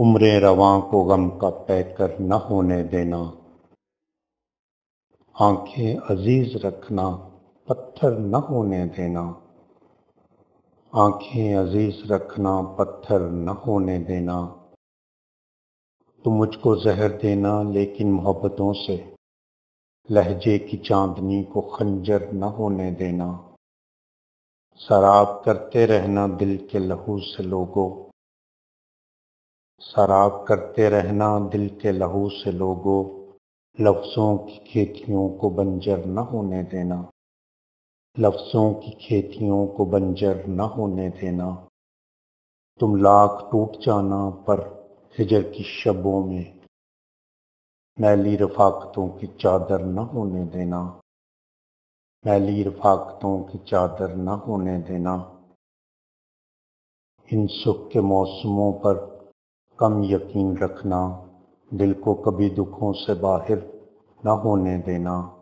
उम्र रवा को गम का पैकर न होने देना आंखें अजीज रखना पत्थर न होने देना आंखें अजीज रखना पत्थर न होने देना तो मुझको जहर देना लेकिन मोहब्बतों से लहजे की चांदनी को खंजर न होने देना शराब करते रहना दिल के लहू से लोगों शराब करते रहना दिल के लहू से लोगो लफ्ज़ों की खेतियों को बंजर न होने देना लफ्ज़ों की खेतियों को बंजर न होने देना तुम लाख टूट जाना पर हिजर की शबों में मैली रफाकतों की चादर न होने देना मैली रफाकतों की चादर न होने देना इन सुख के मौसमों पर कम यकीन रखना दिल को कभी दुखों से बाहर न होने देना